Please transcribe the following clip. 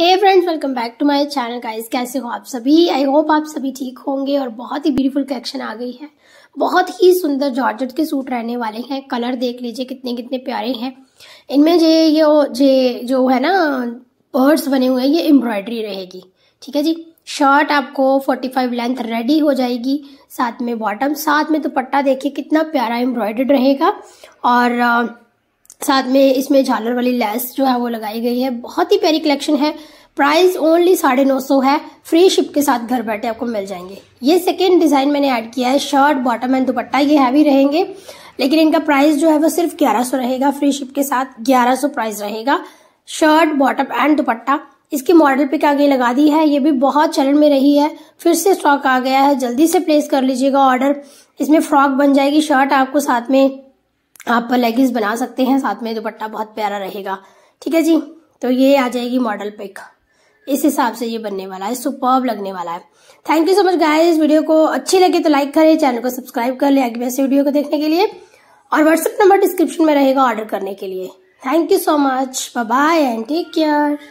hey friends welcome back to my channel guys कैसे हो आप सभी आई होप आप सभी ठीक होंगे और बहुत ही ब्यूटीफुल कलेक्शन आ गई है बहुत ही सुंदर जॉर्जेट के सूट रहने वाले हैं कलर देख लीजिए कितने कितने प्यारे हैं इनमें जे ये जे जो है ना बर्ड्स बने हुए हैं ये एम्ब्रॉयडरी रहेगी ठीक है जी शर्ट आपको 45 लेंथ रेडी हो जाएगी साथ में बॉटम साथ में दुपट्टा तो देखिए कितना प्यारा एम्ब्रॉयड रहेगा और साथ में इसमें झालर वाली लैस जो है वो लगाई गई है बहुत ही प्यारी कलेक्शन है प्राइस ओनली साढ़े नौ सौ है फ्री शिप के साथ घर बैठे आपको मिल जाएंगे ये सेकेंड डिज़ाइन मैंने ऐड किया है शर्ट बॉटम एंड दुपट्टा ये हैवी रहेंगे लेकिन इनका प्राइस जो है वो सिर्फ ग्यारह सौ रहेगा फ्री शिप के साथ ग्यारह सौ प्राइस रहेगा शर्ट बॉटम एंड दुपट्टा इसकी मॉडल पिक आगे लगा दी है ये भी बहुत चलन में रही है फिर से स्टॉक आ गया है जल्दी से प्लेस कर लीजिएगा ऑर्डर इसमें फ्रॉक बन जाएगी शर्ट आपको साथ में आप लेगिंग्स बना सकते हैं साथ में दुपट्टा बहुत प्यारा रहेगा ठीक है जी तो ये आ जाएगी मॉडल पिक इस हिसाब से ये बनने वाला है सुपर लगने वाला है thank you so much guys video को अच्छी लगे तो लाइक करें चैनल को सब्सक्राइब कर ले आगे वैसे वीडियो को देखने के लिए और व्हाट्सएप नंबर डिस्क्रिप्शन में रहेगा ऑर्डर करने के लिए thank you so much bye and take care